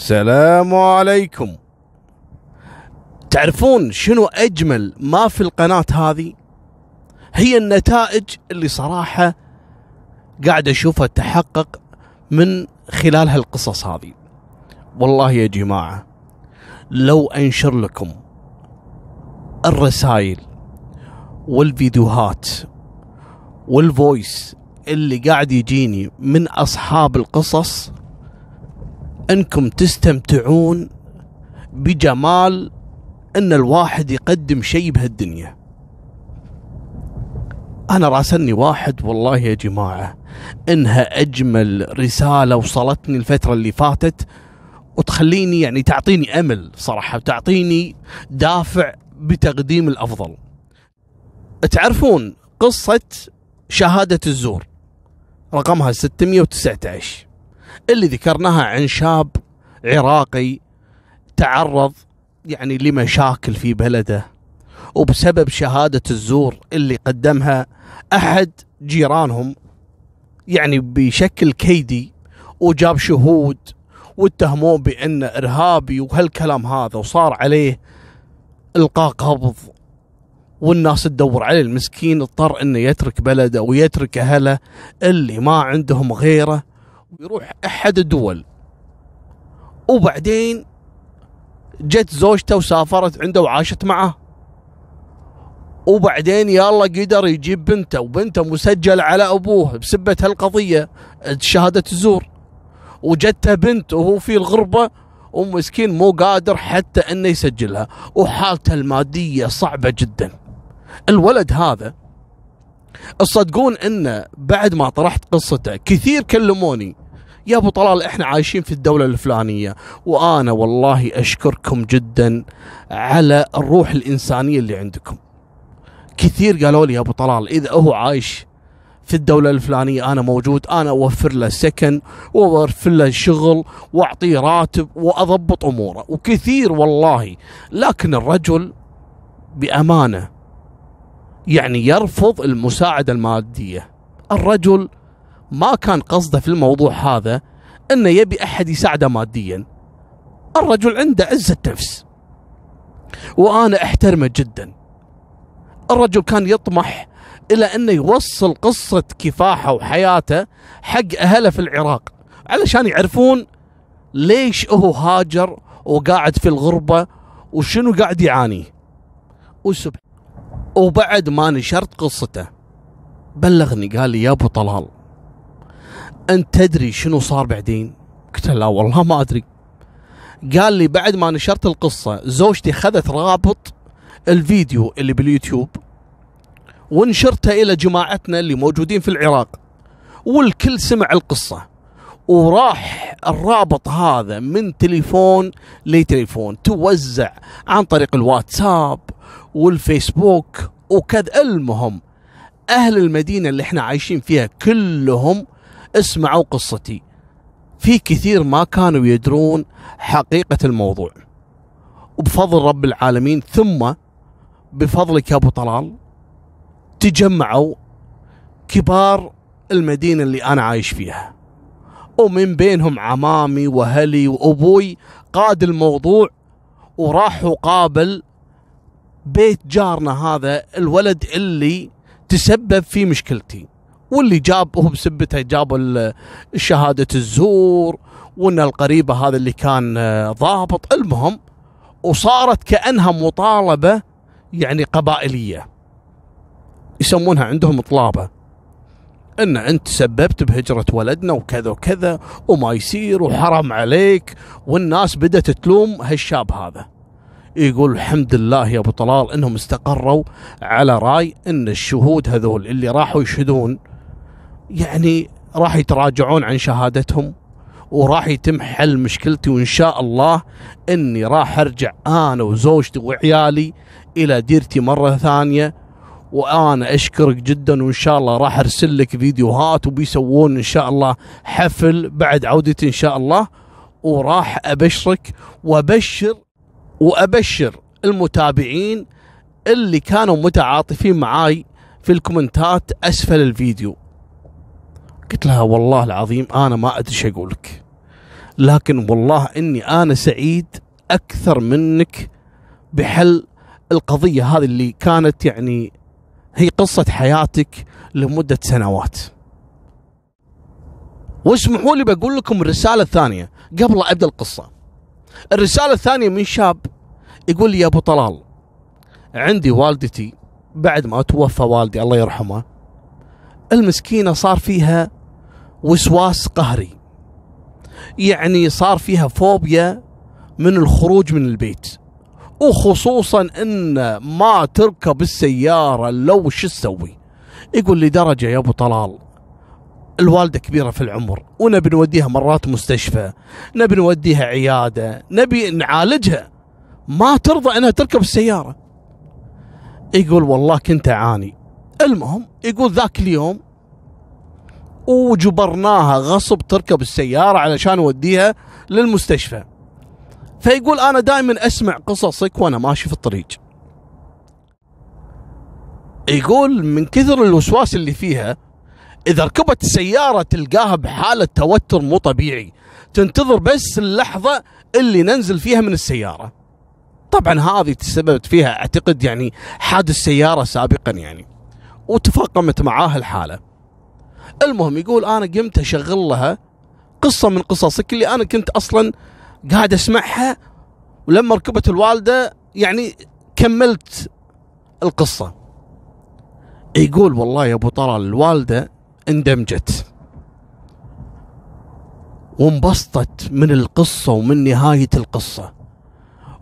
السلام عليكم تعرفون شنو اجمل ما في القناه هذه هي النتائج اللي صراحه قاعد اشوفها تحقق من خلال هالقصص هذه والله يا جماعه لو انشر لكم الرسائل والفيديوهات والفويس اللي قاعد يجيني من اصحاب القصص انكم تستمتعون بجمال ان الواحد يقدم شيء بهالدنيا انا راسلني واحد والله يا جماعه انها اجمل رساله وصلتني الفتره اللي فاتت وتخليني يعني تعطيني امل صراحه وتعطيني دافع بتقديم الافضل تعرفون قصه شهاده الزور رقمها 619 اللي ذكرناها عن شاب عراقي تعرض يعني لمشاكل في بلده وبسبب شهادة الزور اللي قدمها أحد جيرانهم يعني بشكل كيدي وجاب شهود واتهموه بأنه إرهابي وهالكلام هذا وصار عليه إلقاء قبض والناس تدور عليه المسكين اضطر انه يترك بلده ويترك اهله اللي ما عندهم غيره ويروح احد الدول وبعدين جت زوجته وسافرت عنده وعاشت معه وبعدين يلا قدر يجيب بنته وبنته مسجلة على أبوه بسبة هالقضية شهادة الزور وجته بنت وهو في الغربة ومسكين مو قادر حتى أنه يسجلها وحالته المادية صعبة جدا الولد هذا تصدقون أنه بعد ما طرحت قصته كثير كلموني يا ابو طلال احنا عايشين في الدوله الفلانيه وانا والله اشكركم جدا على الروح الانسانيه اللي عندكم كثير قالوا لي يا ابو طلال اذا هو عايش في الدولة الفلانية أنا موجود أنا أوفر له سكن وأوفر له شغل وأعطيه راتب وأضبط أموره وكثير والله لكن الرجل بأمانة يعني يرفض المساعدة المادية الرجل ما كان قصده في الموضوع هذا انه يبي احد يساعده ماديا الرجل عنده عزه نفس وانا احترمه جدا الرجل كان يطمح الى انه يوصل قصه كفاحه وحياته حق اهله في العراق علشان يعرفون ليش هو هاجر وقاعد في الغربه وشنو قاعد يعاني وسب وبعد ما نشرت قصته بلغني قال لي يا ابو طلال انت تدري شنو صار بعدين قلت له لا والله ما ادري قال لي بعد ما نشرت القصه زوجتي خذت رابط الفيديو اللي باليوتيوب ونشرته الى جماعتنا اللي موجودين في العراق والكل سمع القصه وراح الرابط هذا من تليفون لتليفون توزع عن طريق الواتساب والفيسبوك وكذا المهم اهل المدينه اللي احنا عايشين فيها كلهم اسمعوا قصتي في كثير ما كانوا يدرون حقيقة الموضوع وبفضل رب العالمين ثم بفضلك يا أبو طلال تجمعوا كبار المدينة اللي أنا عايش فيها ومن بينهم عمامي وهلي وأبوي قاد الموضوع وراح وقابل بيت جارنا هذا الولد اللي تسبب في مشكلتي واللي جاب هو بسبته جابوا شهاده الزور وان القريبه هذا اللي كان آه، ضابط المهم وصارت كانها مطالبه يعني قبائليه يسمونها عندهم طلابة ان انت سببت بهجره ولدنا وكذا وكذا وما يصير وحرام عليك والناس بدات تلوم هالشاب هذا يقول الحمد لله يا ابو طلال انهم استقروا على راي ان الشهود هذول اللي راحوا يشهدون يعني راح يتراجعون عن شهادتهم وراح يتم حل مشكلتي وان شاء الله اني راح ارجع انا وزوجتي وعيالي الى ديرتي مره ثانيه وانا اشكرك جدا وان شاء الله راح ارسل لك فيديوهات وبيسوون ان شاء الله حفل بعد عودتي ان شاء الله وراح ابشرك وابشر وابشر المتابعين اللي كانوا متعاطفين معاي في الكومنتات اسفل الفيديو قلت لها والله العظيم انا ما ادري ايش اقول لك لكن والله اني انا سعيد اكثر منك بحل القضيه هذه اللي كانت يعني هي قصه حياتك لمده سنوات. واسمحوا لي بقول لكم الرساله الثانيه قبل ابدا القصه. الرساله الثانيه من شاب يقول لي يا ابو طلال عندي والدتي بعد ما توفى والدي الله يرحمه المسكينه صار فيها وسواس قهري يعني صار فيها فوبيا من الخروج من البيت وخصوصا ان ما تركب السياره لو شو تسوي يقول لدرجه يا ابو طلال الوالده كبيره في العمر ونبي نوديها مرات مستشفى نبي نوديها عياده نبي نعالجها ما ترضى انها تركب السياره يقول والله كنت اعاني المهم يقول ذاك اليوم وجبرناها غصب تركب السياره علشان نوديها للمستشفى فيقول انا دائما اسمع قصصك وانا ماشي في الطريق يقول من كثر الوسواس اللي فيها اذا ركبت السياره تلقاها بحاله توتر مو طبيعي تنتظر بس اللحظه اللي ننزل فيها من السياره طبعا هذه تسببت فيها اعتقد يعني حادث سياره سابقا يعني وتفاقمت معاه الحاله المهم يقول انا قمت اشغل لها قصه من قصصك اللي انا كنت اصلا قاعد اسمعها ولما ركبت الوالده يعني كملت القصه يقول والله يا ابو طلال الوالده اندمجت وانبسطت من القصة ومن نهاية القصة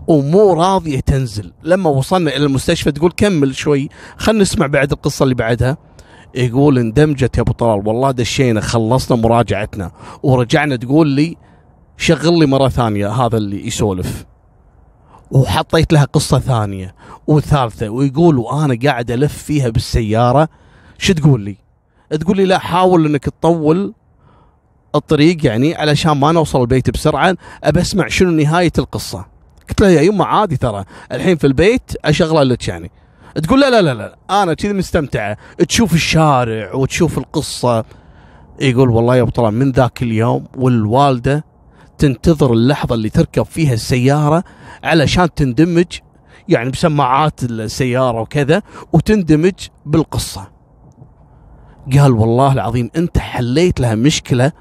ومو راضية تنزل لما وصلنا إلى المستشفى تقول كمل شوي خلنا نسمع بعد القصة اللي بعدها يقول اندمجت يا ابو طلال والله دشينا خلصنا مراجعتنا ورجعنا تقول لي شغل لي مره ثانيه هذا اللي يسولف وحطيت لها قصه ثانيه وثالثه ويقول وانا قاعد الف فيها بالسياره شو تقول لي؟ تقول لي لا حاول انك تطول الطريق يعني علشان ما نوصل البيت بسرعه ابى اسمع شنو نهايه القصه. قلت لها يا يمه عادي ترى الحين في البيت اشغله لك يعني تقول لا لا لا, لا انا كذي مستمتعه تشوف الشارع وتشوف القصه يقول والله يا ابو من ذاك اليوم والوالده تنتظر اللحظه اللي تركب فيها السياره علشان تندمج يعني بسماعات السياره وكذا وتندمج بالقصه قال والله العظيم انت حليت لها مشكله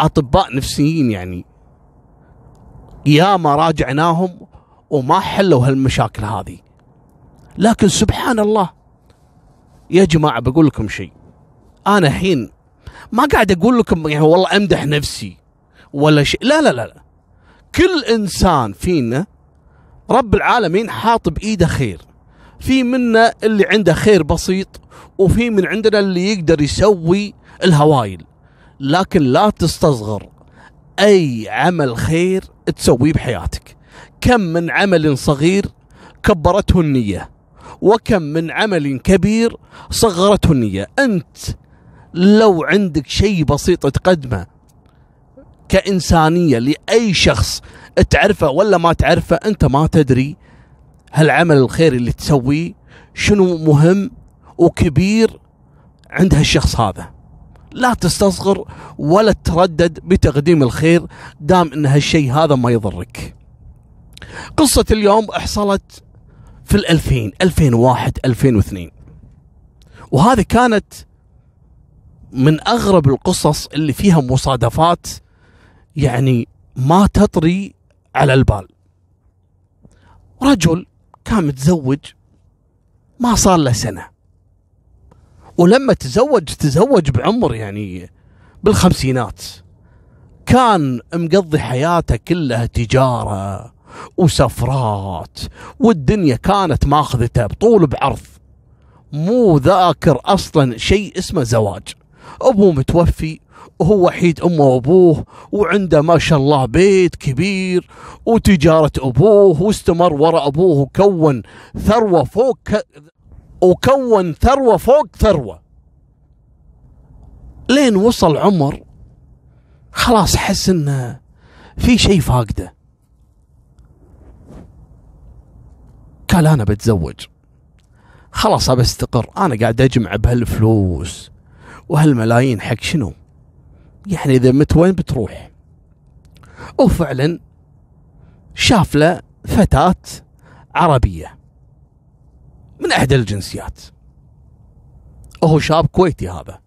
اطباء نفسيين يعني ياما راجعناهم وما حلوا هالمشاكل هذه لكن سبحان الله يا جماعة بقول لكم شيء أنا الحين ما قاعد أقول لكم يعني والله أمدح نفسي ولا شيء لا لا لا, لا. كل إنسان فينا رب العالمين حاط بإيده خير في منا اللي عنده خير بسيط وفي من عندنا اللي يقدر يسوي الهوايل لكن لا تستصغر أي عمل خير تسويه بحياتك كم من عمل صغير كبرته النية وكم من عمل كبير صغرته النية أنت لو عندك شيء بسيط تقدمه كإنسانية لأي شخص تعرفه ولا ما تعرفه أنت ما تدري هالعمل الخير اللي تسويه شنو مهم وكبير عند هالشخص هذا لا تستصغر ولا تتردد بتقديم الخير دام ان هالشيء هذا ما يضرك قصة اليوم حصلت في ال 2000 2001 2002 وهذه كانت من اغرب القصص اللي فيها مصادفات يعني ما تطري على البال رجل كان متزوج ما صار له سنه ولما تزوج تزوج بعمر يعني بالخمسينات كان مقضي حياته كلها تجاره وسفرات والدنيا كانت ماخذته بطول بعرض مو ذاكر اصلا شيء اسمه زواج ابوه متوفي وهو وحيد امه وابوه وعنده ما شاء الله بيت كبير وتجاره ابوه واستمر وراء ابوه وكون ثروه فوق ك... وكون ثروه فوق ثروه لين وصل عمر خلاص حس انه في شيء فاقده قال انا بتزوج خلاص ابى استقر انا قاعد اجمع بهالفلوس وهالملايين حق شنو يعني اذا مت وين بتروح وفعلا شاف له فتاة عربية من احدى الجنسيات وهو شاب كويتي هذا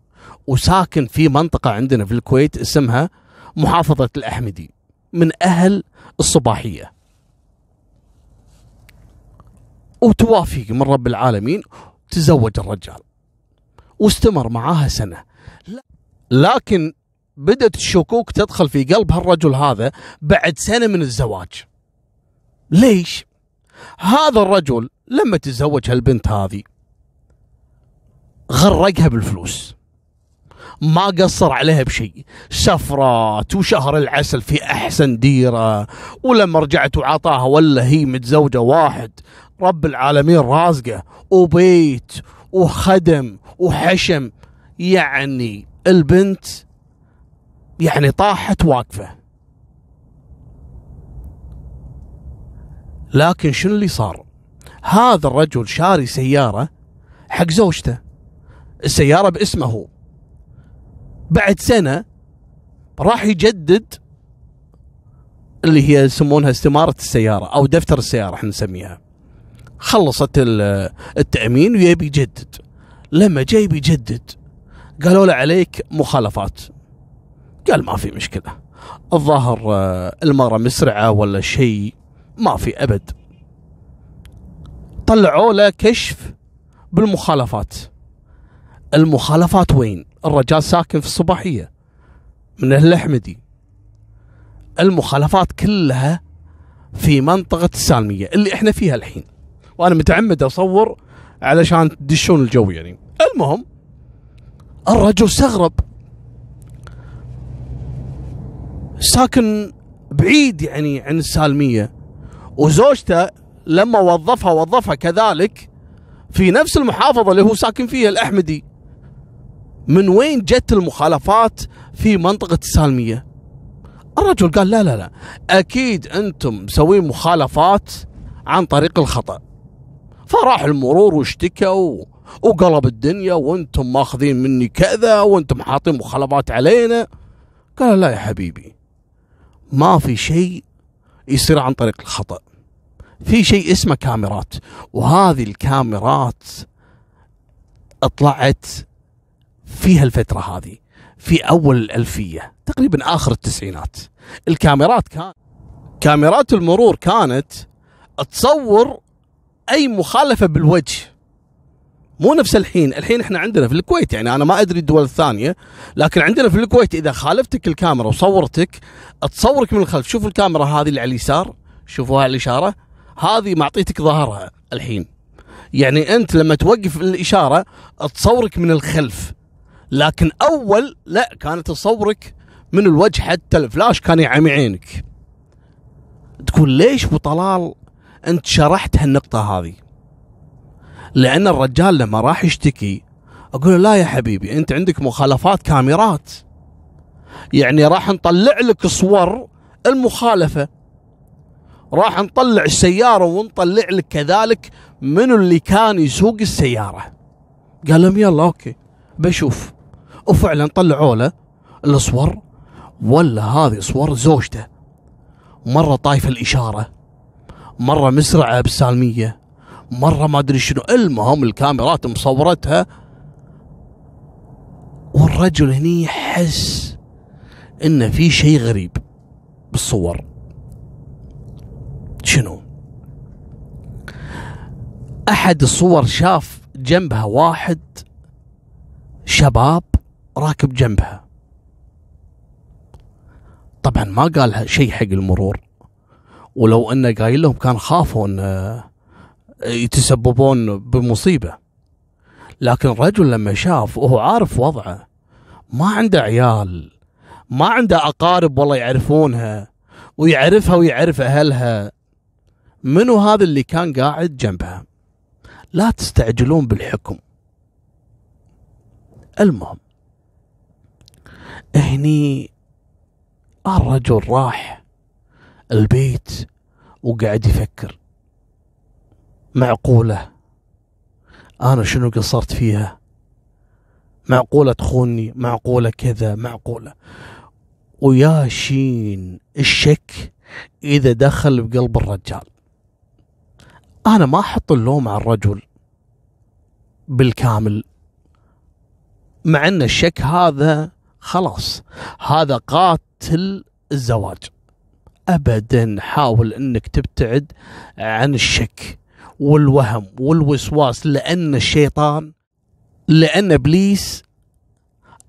وساكن في منطقة عندنا في الكويت اسمها محافظة الأحمدي من أهل الصباحية وتوافق من رب العالمين تزوج الرجال واستمر معاها سنة لكن بدأت الشكوك تدخل في قلب هالرجل هذا بعد سنة من الزواج ليش؟ هذا الرجل لما تزوج هالبنت هذه غرقها بالفلوس ما قصر عليها بشيء سفرات وشهر العسل في أحسن ديرة ولما رجعت وعطاها ولا هي متزوجة واحد رب العالمين رازقه وبيت وخدم وحشم يعني البنت يعني طاحت واقفه لكن شنو اللي صار؟ هذا الرجل شاري سياره حق زوجته السياره باسمه هو بعد سنه راح يجدد اللي هي يسمونها استماره السياره او دفتر السياره احنا نسميها خلصت التامين ويبي يجدد لما جاي بيجدد قالوا له عليك مخالفات قال ما في مشكله الظاهر آه، المره مسرعه ولا شيء ما في ابد طلعوا له كشف بالمخالفات المخالفات وين الرجال ساكن في الصباحيه من اهل الاحمدي المخالفات كلها في منطقه السالميه اللي احنا فيها الحين وانا متعمد اصور علشان تدشون الجو يعني المهم الرجل استغرب ساكن بعيد يعني عن السالميه وزوجته لما وظفها وظفها كذلك في نفس المحافظه اللي هو ساكن فيها الاحمدي من وين جت المخالفات في منطقه السالميه الرجل قال لا لا لا اكيد انتم مسوين مخالفات عن طريق الخطا فراح المرور واشتكى وقلب الدنيا وانتم ماخذين مني كذا وانتم حاطين مخالفات علينا قال لا يا حبيبي ما في شيء يصير عن طريق الخطأ في شيء اسمه كاميرات وهذه الكاميرات طلعت في هالفترة هذه في أول الألفية تقريبا آخر التسعينات الكاميرات كان كاميرات المرور كانت تصور اي مخالفه بالوجه مو نفس الحين الحين احنا عندنا في الكويت يعني انا ما ادري الدول الثانيه لكن عندنا في الكويت اذا خالفتك الكاميرا وصورتك تصورك من الخلف شوف الكاميرا هذه اللي على اليسار شوفوا هاي الاشاره هذه معطيتك ظهرها الحين يعني انت لما توقف الاشاره تصورك من الخلف لكن اول لا كانت تصورك من الوجه حتى الفلاش كان يعمي عينك تقول ليش ابو طلال انت شرحت هالنقطه هذه لان الرجال لما راح يشتكي اقول له لا يا حبيبي انت عندك مخالفات كاميرات يعني راح نطلع لك صور المخالفه راح نطلع السياره ونطلع لك كذلك منو اللي كان يسوق السياره قال لهم يلا اوكي بشوف وفعلا طلعوا له الصور ولا هذه صور زوجته مره طايفه الاشاره مره مسرعه بالسالميه مره ما ادري شنو المهم الكاميرات مصورتها والرجل هني يحس ان في شيء غريب بالصور شنو احد الصور شاف جنبها واحد شباب راكب جنبها طبعا ما قالها شيء حق المرور ولو انه قايل لهم كان خافوا ان آه، يتسببون بمصيبه لكن الرجل لما شاف وهو عارف وضعه ما عنده عيال ما عنده اقارب والله يعرفونها ويعرفها ويعرف اهلها منو هذا اللي كان قاعد جنبها لا تستعجلون بالحكم المهم هني الرجل راح البيت وقاعد يفكر معقولة أنا شنو قصرت فيها معقولة تخوني معقولة كذا معقولة ويا شين الشك إذا دخل بقلب الرجال أنا ما أحط اللوم على الرجل بالكامل مع أن الشك هذا خلاص هذا قاتل الزواج ابدا حاول انك تبتعد عن الشك والوهم والوسواس لان الشيطان لان ابليس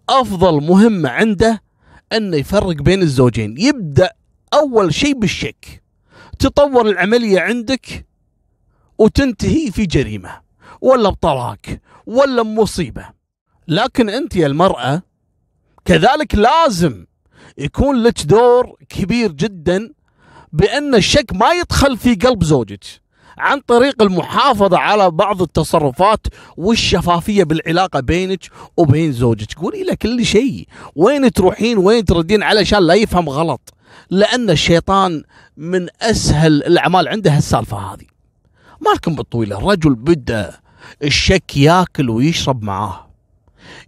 افضل مهمه عنده انه يفرق بين الزوجين يبدا اول شيء بالشك تطور العمليه عندك وتنتهي في جريمه ولا بطلاق ولا مصيبه لكن انت يا المراه كذلك لازم يكون لك دور كبير جدا بأن الشك ما يدخل في قلب زوجك عن طريق المحافظة على بعض التصرفات والشفافية بالعلاقة بينك وبين زوجك قولي له كل شيء وين تروحين وين تردين علشان لا يفهم غلط لأن الشيطان من أسهل الأعمال عنده هالسالفة هذه ما لكم بالطويلة الرجل بده الشك ياكل ويشرب معاه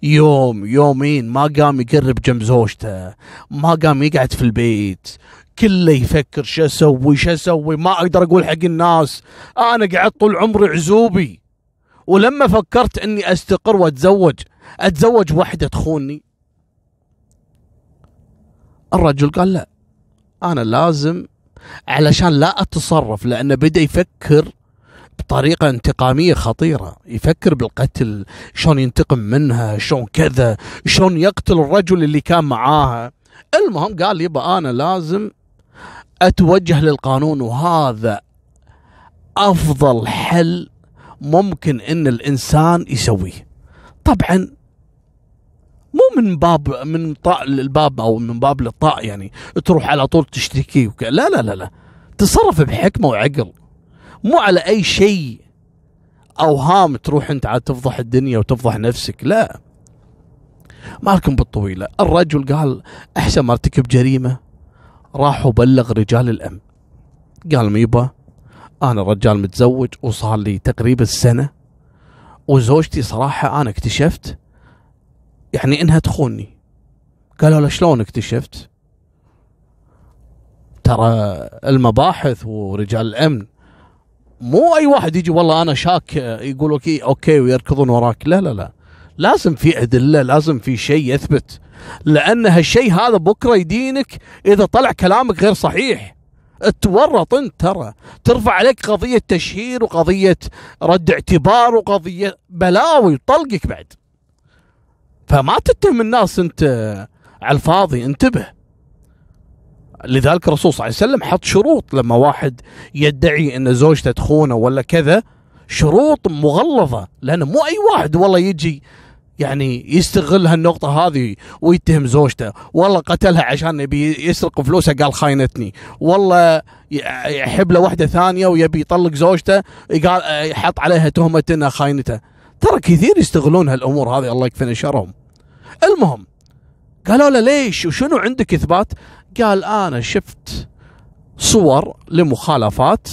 يوم يومين ما قام يقرب جنب زوجته ما قام يقعد في البيت كله يفكر شو اسوي شو اسوي ما اقدر اقول حق الناس انا قعدت طول عمري عزوبي ولما فكرت اني استقر واتزوج اتزوج واحده تخوني الرجل قال لا انا لازم علشان لا اتصرف لانه بدا يفكر بطريقه انتقاميه خطيره يفكر بالقتل شلون ينتقم منها شلون كذا شلون يقتل الرجل اللي كان معاها المهم قال يبا انا لازم اتوجه للقانون وهذا افضل حل ممكن ان الانسان يسويه طبعا مو من باب من طاء للباب او من باب للطاء يعني تروح على طول تشتكي وك... لا لا لا لا تصرف بحكمه وعقل مو على اي شيء اوهام تروح انت عاد تفضح الدنيا وتفضح نفسك لا مالكم بالطويله الرجل قال احسن ما ارتكب جريمه راح وبلغ رجال الامن قال ميبا انا رجال متزوج وصار لي تقريبا سنه وزوجتي صراحه انا اكتشفت يعني انها تخوني قالوا له شلون اكتشفت ترى المباحث ورجال الامن مو اي واحد يجي والله انا شاك يقول اوكي اوكي ويركضون وراك لا لا لا لازم في ادله لازم في شيء يثبت لان هالشيء هذا بكره يدينك اذا طلع كلامك غير صحيح تورط انت ترى ترفع عليك قضيه تشهير وقضيه رد اعتبار وقضيه بلاوي طلقك بعد فما تتهم الناس انت على الفاضي انتبه لذلك الرسول صلى الله عليه وسلم حط شروط لما واحد يدعي ان زوجته تخونه ولا كذا شروط مغلظه لان مو اي واحد والله يجي يعني يستغل هالنقطه هذه ويتهم زوجته والله قتلها عشان يبي يسرق فلوسها قال خاينتني والله يحب له واحده ثانيه ويبي يطلق زوجته قال يحط عليها تهمه انها خاينته ترى كثير يستغلون هالامور هذه الله يكفينا شرهم المهم قالوا له ليش وشنو عندك اثبات قال انا شفت صور لمخالفات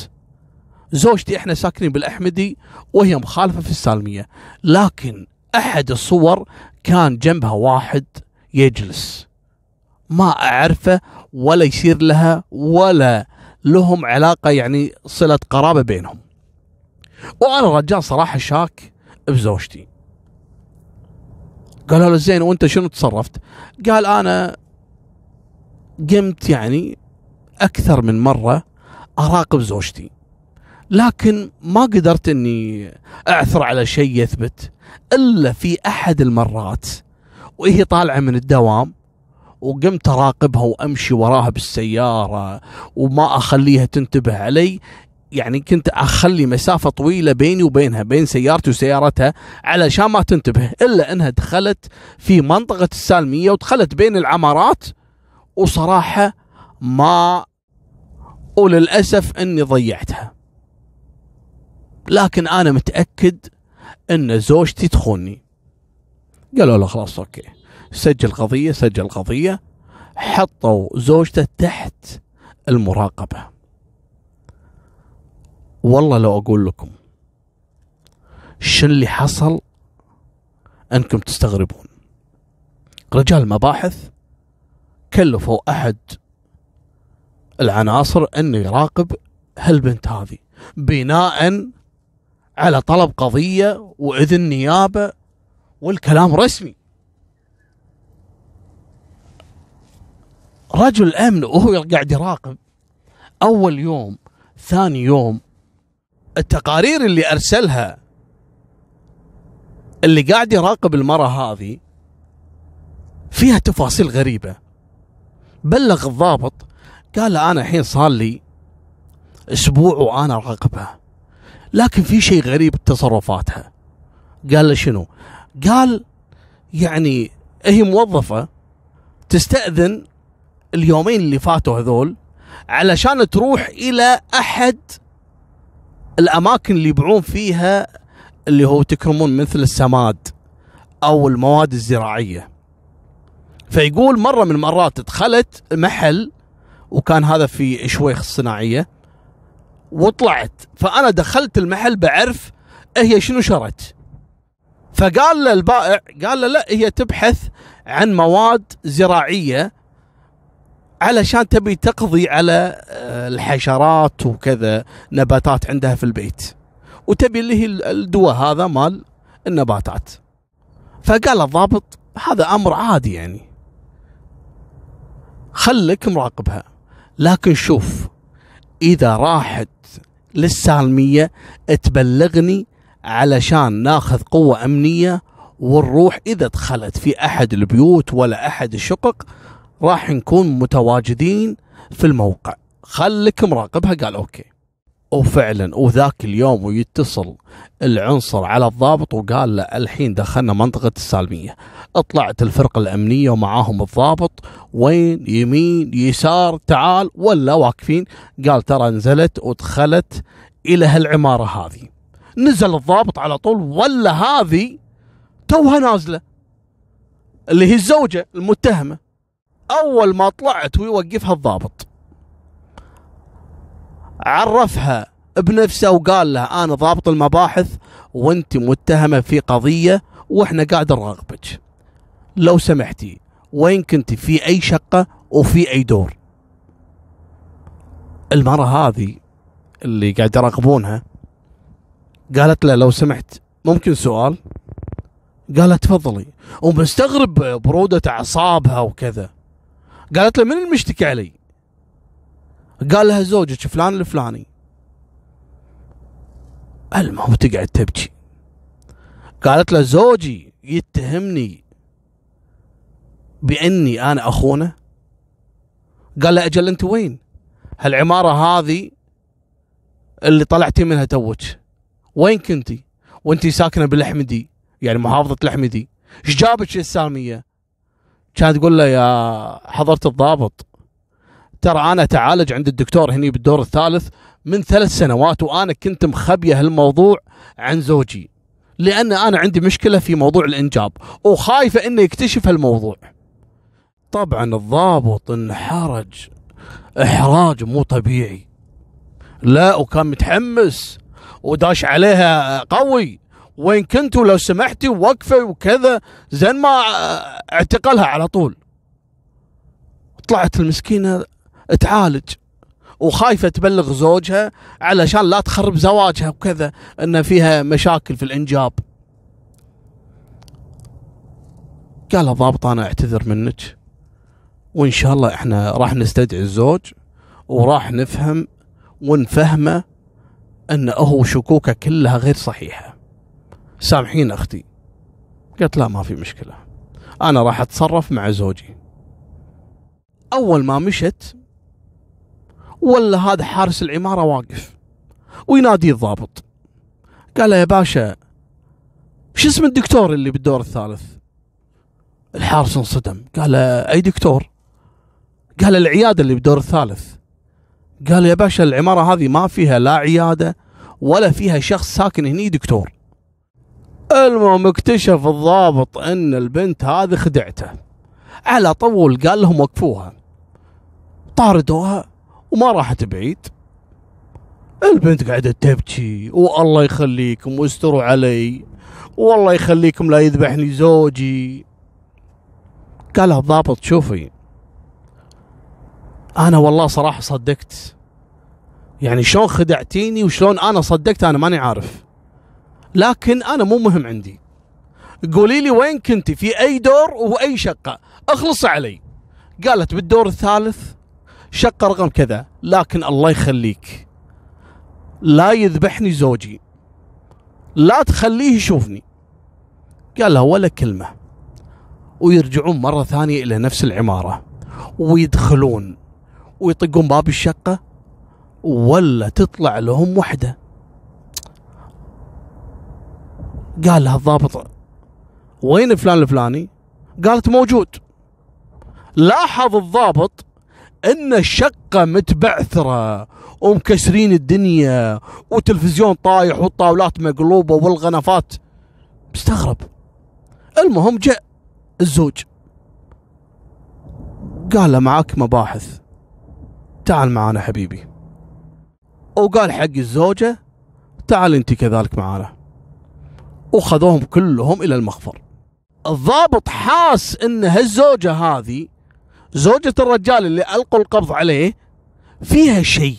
زوجتي احنا ساكنين بالاحمدي وهي مخالفه في السالميه لكن احد الصور كان جنبها واحد يجلس ما اعرفه ولا يصير لها ولا لهم علاقه يعني صله قرابه بينهم وانا رجال صراحه شاك بزوجتي قالوا له زين وانت شنو تصرفت؟ قال انا قمت يعني اكثر من مره اراقب زوجتي لكن ما قدرت اني اعثر على شيء يثبت الا في احد المرات وهي طالعه من الدوام وقمت اراقبها وامشي وراها بالسياره وما اخليها تنتبه علي يعني كنت اخلي مسافه طويله بيني وبينها بين سيارتي وسيارتها علشان ما تنتبه الا انها دخلت في منطقه السالميه ودخلت بين العمارات وصراحة ما وللأسف أني ضيعتها لكن أنا متأكد أن زوجتي تخوني قالوا له خلاص أوكي سجل قضية سجل قضية حطوا زوجته تحت المراقبة والله لو أقول لكم شن اللي حصل أنكم تستغربون رجال مباحث كلفوا احد العناصر انه يراقب هالبنت هذه بناء على طلب قضيه واذن نيابه والكلام رسمي رجل امن وهو قاعد يراقب اول يوم ثاني يوم التقارير اللي ارسلها اللي قاعد يراقب المراه هذه فيها تفاصيل غريبه بلغ الضابط قال له انا الحين صار لي اسبوع وانا راقبها لكن في شيء غريب بتصرفاتها قال له شنو قال يعني هي موظفه تستاذن اليومين اللي فاتوا هذول علشان تروح الى احد الاماكن اللي يبيعون فيها اللي هو تكرمون مثل السماد او المواد الزراعيه فيقول مره من المرات دخلت محل وكان هذا في شويخ الصناعيه وطلعت فانا دخلت المحل بعرف هي شنو شرت فقال له البائع قال له لا هي تبحث عن مواد زراعيه علشان تبي تقضي على آه، الحشرات وكذا نباتات عندها في البيت وتبي اللي هي الدواء هذا مال النباتات فقال الضابط هذا امر عادي يعني خلك مراقبها لكن شوف اذا راحت للسالميه تبلغني علشان ناخذ قوه امنيه والروح اذا دخلت في احد البيوت ولا احد الشقق راح نكون متواجدين في الموقع خلك مراقبها قال اوكي وفعلا وذاك اليوم ويتصل العنصر على الضابط وقال له الحين دخلنا منطقة السالمية طلعت الفرقة الأمنية ومعاهم الضابط وين يمين يسار تعال ولا واقفين قال ترى نزلت ودخلت إلى هالعمارة هذه نزل الضابط على طول ولا هذه توها نازلة اللي هي الزوجة المتهمة أول ما طلعت ويوقفها الضابط عرفها بنفسه وقال لها انا ضابط المباحث وانت متهمه في قضيه واحنا قاعد نراقبك لو سمحتي وين كنتي في اي شقه وفي اي دور المراه هذه اللي قاعد يراقبونها قالت له لو سمحت ممكن سؤال قالت تفضلي ومستغرب برودة أعصابها وكذا قالت له من المشتكي علي قال لها زوجك فلان الفلاني المهم تقعد تبكي قالت له زوجي يتهمني باني انا اخونه قال له اجل انت وين هالعماره هذه اللي طلعتي منها توك وين كنتي وانت ساكنه بالاحمدي يعني محافظه الاحمدي ايش جابك الساميه كانت تقول له يا حضرة الضابط ترى انا تعالج عند الدكتور هني بالدور الثالث من ثلاث سنوات وانا كنت مخبيه هالموضوع عن زوجي لان انا عندي مشكله في موضوع الانجاب وخايفه انه يكتشف هالموضوع طبعا الضابط انحرج احراج مو طبيعي لا وكان متحمس وداش عليها قوي وين كنتوا لو سمحتي وقفه وكذا زين ما اعتقلها على طول طلعت المسكينه تعالج وخايفه تبلغ زوجها علشان لا تخرب زواجها وكذا ان فيها مشاكل في الانجاب قال الضابط انا اعتذر منك وان شاء الله احنا راح نستدعي الزوج وراح نفهم ونفهمه ان هو شكوكه كلها غير صحيحه سامحين اختي قالت لا ما في مشكله انا راح اتصرف مع زوجي اول ما مشت ولا هذا حارس العماره واقف ويناديه الضابط قال له يا باشا شو اسم الدكتور اللي بالدور الثالث الحارس انصدم قال اي دكتور قال العياده اللي بالدور الثالث قال يا باشا العماره هذه ما فيها لا عياده ولا فيها شخص ساكن هني دكتور المهم اكتشف الضابط ان البنت هذه خدعته على طول قال لهم وقفوها طاردوها وما راحت بعيد البنت قاعدة تبكي والله يخليكم واستروا علي والله يخليكم لا يذبحني زوجي قالها الضابط شوفي انا والله صراحة صدقت يعني شلون خدعتيني وشلون انا صدقت انا ماني عارف لكن انا مو مهم عندي قولي لي وين كنتي في اي دور واي شقه اخلص علي قالت بالدور الثالث شقه رقم كذا لكن الله يخليك لا يذبحني زوجي لا تخليه يشوفني قال لها ولا كلمه ويرجعون مره ثانيه الى نفس العماره ويدخلون ويطقون باب الشقه ولا تطلع لهم وحده قال لها الضابط وين فلان الفلاني؟ قالت موجود لاحظ الضابط ان الشقه متبعثره ومكسرين الدنيا وتلفزيون طايح والطاولات مقلوبه والغنفات مستغرب المهم جاء الزوج قال له معاك مباحث تعال معانا حبيبي وقال حق الزوجه تعال انت كذلك معانا وخذوهم كلهم الى المخفر الضابط حاس ان هالزوجه هذه زوجة الرجال اللي ألقوا القبض عليه فيها شيء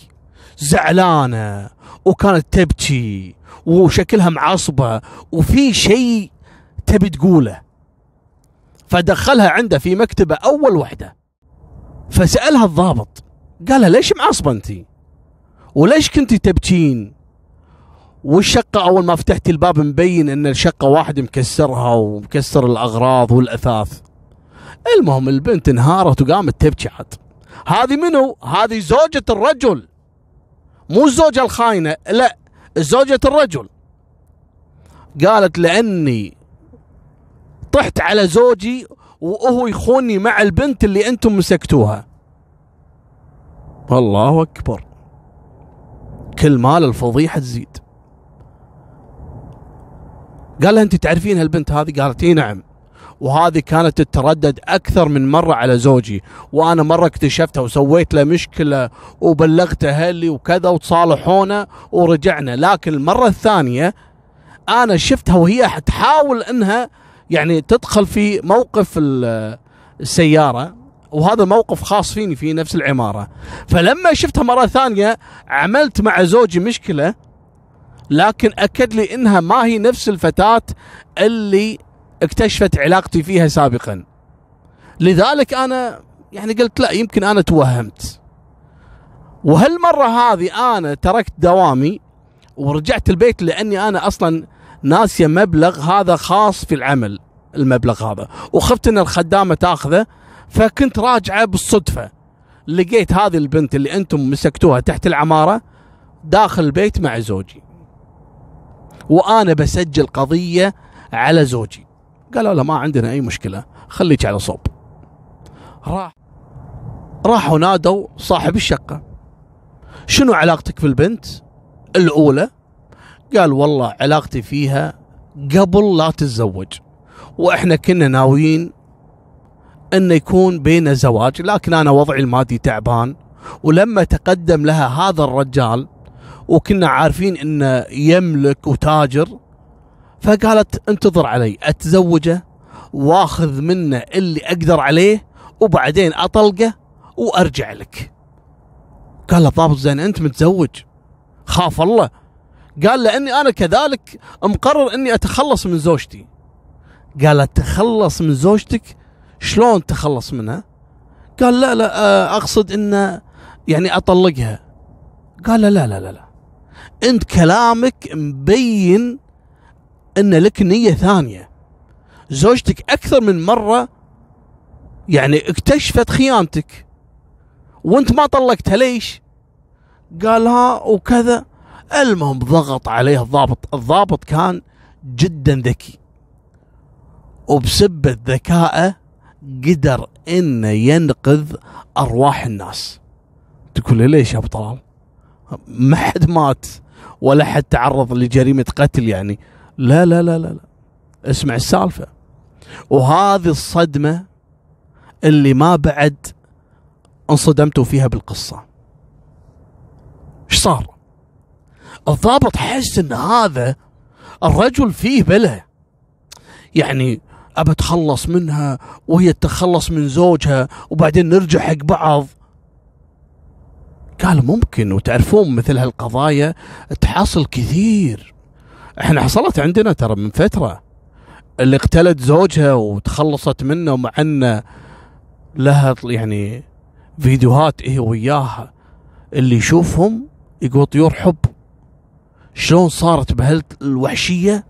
زعلانة وكانت تبكي وشكلها معصبة وفي شيء تبي تقوله فدخلها عنده في مكتبه اول وحده فسالها الضابط قالها ليش معصبه انت وليش كنت تبكين والشقة أول ما فتحت الباب مبين أن الشقة واحد مكسرها ومكسر الأغراض والأثاث المهم البنت انهارت وقامت تبكي عاد هذه منو؟ هذه زوجة الرجل مو الزوجة الخاينة لا زوجة الرجل قالت لأني طحت على زوجي وهو يخوني مع البنت اللي أنتم مسكتوها الله أكبر كل مال الفضيحة تزيد قال لها أنت تعرفين هالبنت هذه قالت اي نعم وهذه كانت تتردد اكثر من مره على زوجي وانا مره اكتشفتها وسويت له مشكله وبلغت اهلي وكذا وتصالحونا ورجعنا لكن المره الثانيه انا شفتها وهي تحاول انها يعني تدخل في موقف السياره وهذا موقف خاص فيني في نفس العماره فلما شفتها مره ثانيه عملت مع زوجي مشكله لكن اكد لي انها ما هي نفس الفتاه اللي اكتشفت علاقتي فيها سابقا لذلك انا يعني قلت لا يمكن انا توهمت وهالمره هذه انا تركت دوامي ورجعت البيت لاني انا اصلا ناسيه مبلغ هذا خاص في العمل المبلغ هذا وخفت ان الخدامه تاخذه فكنت راجعه بالصدفه لقيت هذه البنت اللي انتم مسكتوها تحت العماره داخل البيت مع زوجي وانا بسجل قضيه على زوجي قالوا له ما عندنا أي مشكلة خليك على صوب راح راحوا نادوا صاحب الشقة شنو علاقتك بالبنت الأولى قال والله علاقتي فيها قبل لا تتزوج وإحنا كنا ناويين أن يكون بين زواج لكن أنا وضعي المادي تعبان ولما تقدم لها هذا الرجال وكنا عارفين انه يملك وتاجر فقالت انتظر علي اتزوجه واخذ منه اللي اقدر عليه وبعدين اطلقه وارجع لك قال له زين انت متزوج خاف الله قال لاني انا كذلك مقرر اني اتخلص من زوجتي قال اتخلص من زوجتك شلون تخلص منها قال لا لا آه، اقصد ان يعني اطلقها قال لا لا لا لا انت كلامك مبين ان لك نيه ثانيه زوجتك اكثر من مره يعني اكتشفت خيانتك وانت ما طلقتها ليش؟ قال ها وكذا المهم ضغط عليه الضابط الضابط كان جدا ذكي وبسبة ذكائه قدر انه ينقذ ارواح الناس تقول لي ليش يا ابو طلال ما حد مات ولا حد تعرض لجريمه قتل يعني لا لا لا لا, لا. اسمع السالفة وهذه الصدمة اللي ما بعد انصدمتوا فيها بالقصة ايش صار الضابط حس ان هذا الرجل فيه بلا يعني ابى اتخلص منها وهي تتخلص من زوجها وبعدين نرجع حق بعض قال ممكن وتعرفون مثل هالقضايا تحصل كثير احنا حصلت عندنا ترى من فتره اللي اقتلت زوجها وتخلصت منه مع انه لها يعني فيديوهات هي إيه وياها اللي يشوفهم يقول طيور حب شلون صارت بهالوحشيه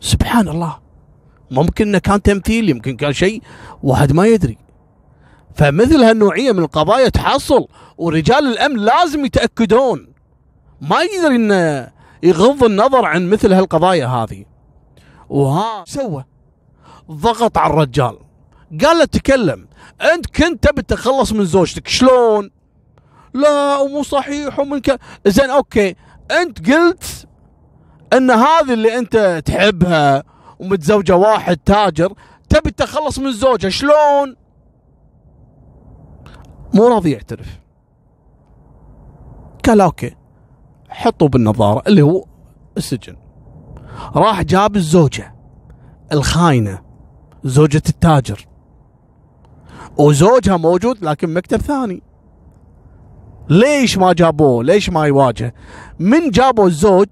سبحان الله ممكن انه كان تمثيل يمكن كان شيء واحد ما يدري فمثل هالنوعيه من القضايا تحصل ورجال الامن لازم يتاكدون ما يقدر انه يغض النظر عن مثل هالقضايا هذه وها سوى ضغط على الرجال قال له تكلم انت كنت تبي تخلص من زوجتك شلون لا ومو صحيح ومن ك... زين اوكي انت قلت ان هذه اللي انت تحبها ومتزوجه واحد تاجر تبي تخلص من زوجها شلون مو راضي يعترف قال اوكي حطوا بالنظاره اللي هو السجن راح جاب الزوجه الخاينه زوجه التاجر وزوجها موجود لكن مكتب ثاني ليش ما جابوه ليش ما يواجه من جابوا الزوج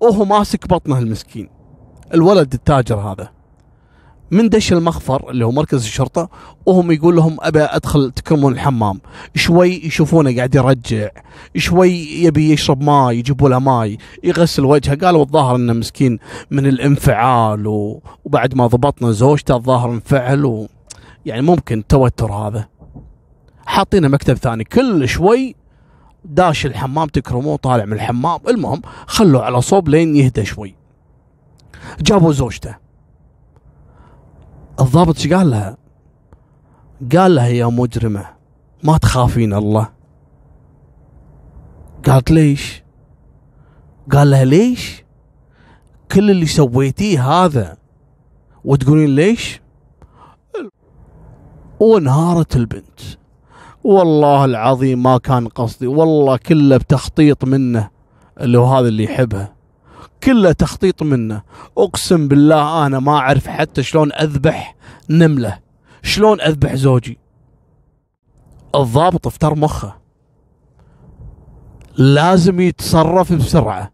وهو ماسك بطنه المسكين الولد التاجر هذا من دش المخفر اللي هو مركز الشرطه وهم يقول لهم ابى ادخل تكرمون الحمام شوي يشوفونه قاعد يرجع شوي يبي يشرب ماي يجيبوا له ماي يغسل وجهه قالوا الظاهر انه مسكين من الانفعال و... وبعد ما ضبطنا زوجته الظاهر انفعل و... يعني ممكن توتر هذا حاطينه مكتب ثاني كل شوي داش الحمام تكرموه طالع من الحمام المهم خلوه على صوب لين يهدى شوي جابوا زوجته الضابط شو قال لها قال لها يا مجرمة ما تخافين الله قالت ليش قال لها ليش كل اللي سويتيه هذا وتقولين ليش وانهارت البنت والله العظيم ما كان قصدي والله كله بتخطيط منه اللي هو هذا اللي يحبها كله تخطيط منه اقسم بالله انا ما اعرف حتى شلون اذبح نمله شلون اذبح زوجي الضابط افتر مخه لازم يتصرف بسرعه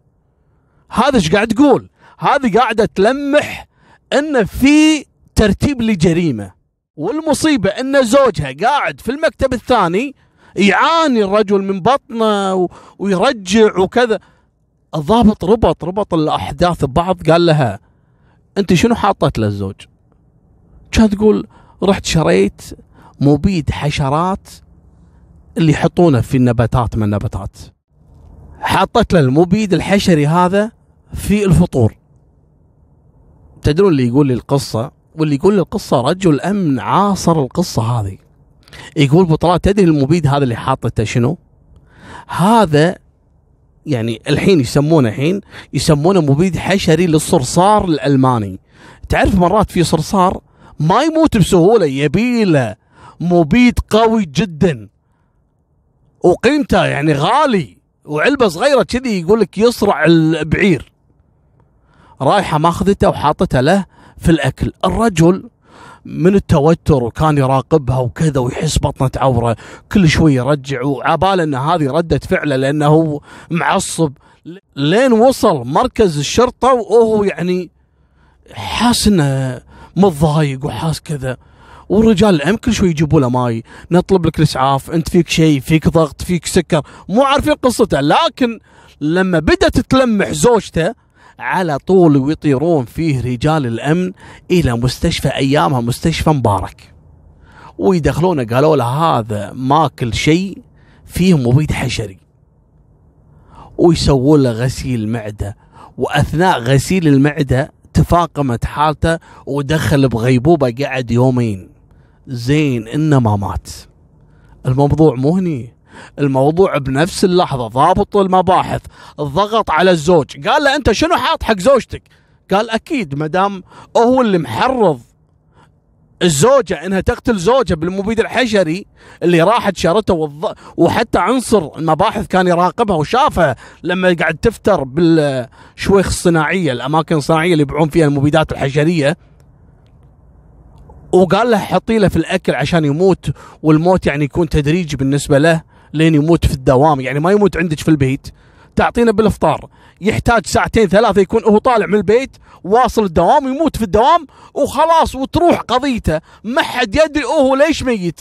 هذا ايش قاعد تقول هذه قاعده تلمح ان في ترتيب لجريمه والمصيبه ان زوجها قاعد في المكتب الثاني يعاني الرجل من بطنه ويرجع وكذا الضابط ربط ربط الاحداث ببعض قال لها انت شنو حاطت للزوج؟ كانت تقول رحت شريت مبيد حشرات اللي يحطونه في النباتات من النباتات حطت له المبيد الحشري هذا في الفطور تدرون اللي يقول لي القصة واللي يقول لي القصة رجل أمن عاصر القصة هذه يقول بطلال تدري المبيد هذا اللي حاطته شنو هذا يعني الحين يسمونه الحين يسمونه مبيد حشري للصرصار الالماني تعرف مرات في صرصار ما يموت بسهوله يبيله مبيد قوي جدا وقيمته يعني غالي وعلبه صغيره كذي يقول لك يصرع البعير رايحه ماخذته وحاطته له في الاكل الرجل من التوتر وكان يراقبها وكذا ويحس بطنه عوره كل شوي يرجع وعباله ان هذه رده فعله لانه معصب لين وصل مركز الشرطه وهو يعني حاس انه متضايق وحاس كذا والرجال الام كل شوي يجيبوا له ماي نطلب لك الاسعاف انت فيك شيء فيك ضغط فيك سكر مو عارفين قصته لكن لما بدأت تلمح زوجته على طول ويطيرون فيه رجال الامن الى مستشفى ايامها مستشفى مبارك ويدخلونه قالوا له هذا ماكل شيء فيه مبيد حشري ويسووا له غسيل معده واثناء غسيل المعده تفاقمت حالته ودخل بغيبوبه قعد يومين زين انه ما مات الموضوع مو هني الموضوع بنفس اللحظه ضابط المباحث ضغط على الزوج قال له انت شنو حاط حق زوجتك قال اكيد ما دام هو اللي محرض الزوجة انها تقتل زوجها بالمبيد الحشري اللي راحت شارته والض... وحتى عنصر المباحث كان يراقبها وشافها لما قاعد تفتر بالشويخ الصناعية الاماكن الصناعية اللي يبيعون فيها المبيدات الحشرية وقال له حطي له في الاكل عشان يموت والموت يعني يكون تدريجي بالنسبة له لين يموت في الدوام يعني ما يموت عندك في البيت تعطينا بالافطار يحتاج ساعتين ثلاثه يكون هو طالع من البيت واصل الدوام يموت في الدوام وخلاص وتروح قضيته ما حد يدري هو ليش ميت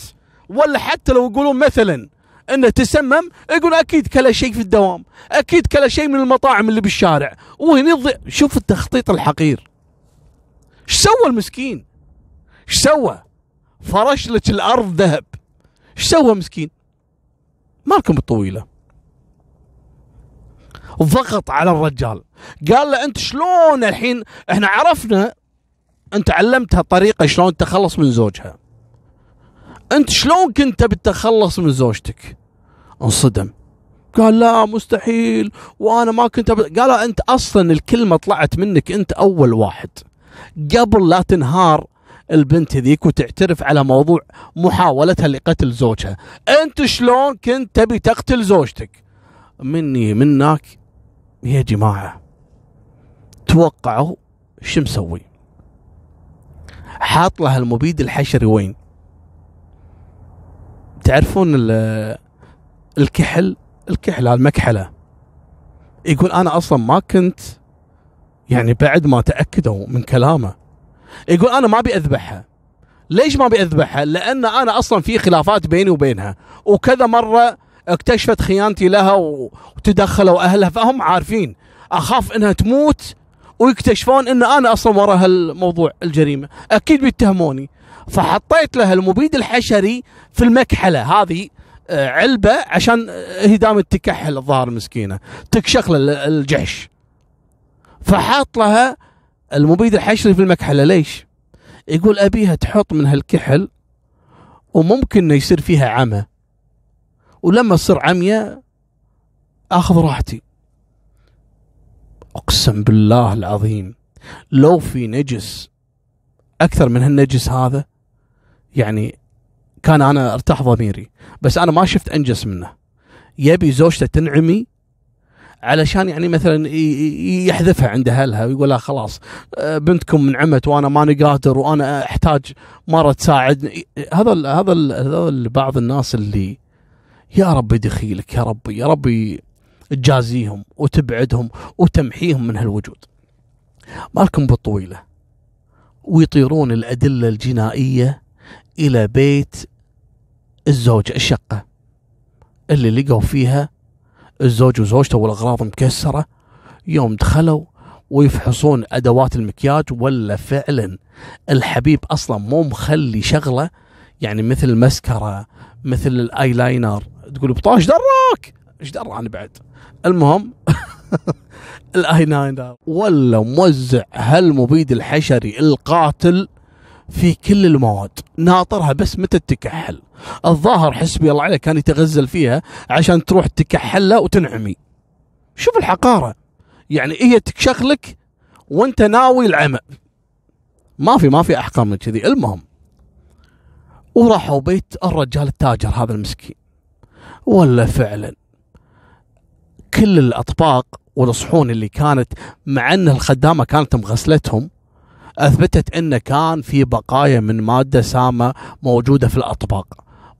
ولا حتى لو يقولون مثلا انه تسمم يقول اكيد كلا شيء في الدوام اكيد كلا شيء من المطاعم اللي بالشارع وهنا شوف التخطيط الحقير ايش سوى المسكين ايش سوى فرش لك الارض ذهب ايش سوى مسكين ما لكم الطويله ضغط على الرجال قال له انت شلون الحين احنا عرفنا انت علمتها طريقه شلون تخلص من زوجها انت شلون كنت بتتخلص من زوجتك انصدم قال لا مستحيل وانا ما كنت أب... قال انت اصلا الكلمه طلعت منك انت اول واحد قبل لا تنهار البنت ذيك وتعترف على موضوع محاولتها لقتل زوجها انت شلون كنت تبي تقتل زوجتك مني منك يا جماعه توقعوا شو مسوي حاط لها المبيد الحشري وين تعرفون الكحل الكحل المكحله يقول انا اصلا ما كنت يعني بعد ما تاكدوا من كلامه يقول انا ما ابي اذبحها ليش ما ابي اذبحها لان انا اصلا في خلافات بيني وبينها وكذا مره اكتشفت خيانتي لها وتدخلوا اهلها فهم عارفين اخاف انها تموت ويكتشفون ان انا اصلا ورا هالموضوع الجريمه اكيد بيتهموني فحطيت لها المبيد الحشري في المكحله هذه آه، علبه عشان آه، هي دام تكحل الظاهر مسكينه تكشخ الجحش فحاط لها المبيد الحشري في المكحله ليش؟ يقول ابيها تحط من هالكحل وممكن انه يصير فيها عمى ولما تصير عمية اخذ راحتي اقسم بالله العظيم لو في نجس اكثر من هالنجس هذا يعني كان انا ارتاح ضميري بس انا ما شفت انجس منه يبي زوجته تنعمي علشان يعني مثلا يحذفها عند اهلها ويقول لها خلاص آه، بنتكم انعمت وانا ماني قادر وانا احتاج مره تساعدني هذا الـ هذا الـ بعض الناس اللي يا ربي دخيلك يا ربي يا ربي تجازيهم وتبعدهم وتمحيهم من هالوجود مالكم بالطويله ويطيرون الادله الجنائيه الى بيت الزوجه الشقه اللي لقوا فيها الزوج وزوجته والاغراض مكسره يوم دخلوا ويفحصون ادوات المكياج ولا فعلا الحبيب اصلا مو مخلي شغله يعني مثل المسكره مثل الاي لاينر تقول بطاش دراك ايش دراني بعد المهم الاي لاينر ولا موزع هالمبيد الحشري القاتل في كل المواد ناطرها بس متى تكحل الظاهر حسبي الله عليه كان يتغزل فيها عشان تروح تكحلها وتنعمي شوف الحقارة يعني هي تكشخلك وانت ناوي العمى ما في ما في احقام من كذي المهم وراحوا بيت الرجال التاجر هذا المسكين ولا فعلا كل الاطباق والصحون اللي كانت مع ان الخدامه كانت مغسلتهم اثبتت ان كان في بقايا من ماده سامه موجوده في الاطباق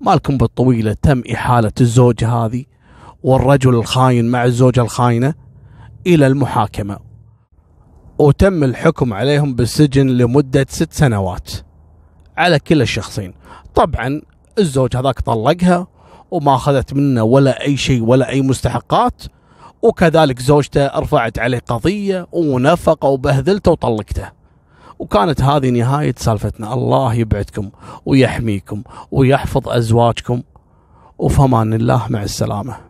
مالكم بالطويله تم احاله الزوجه هذه والرجل الخاين مع الزوجه الخاينه الى المحاكمه وتم الحكم عليهم بالسجن لمده ست سنوات على كلا الشخصين طبعا الزوج هذاك طلقها وما اخذت منه ولا اي شيء ولا اي مستحقات وكذلك زوجته رفعت عليه قضيه ونفقه وبهذلته وطلقته وكانت هذه نهاية سالفتنا الله يبعدكم ويحميكم ويحفظ أزواجكم وفمان الله مع السلامه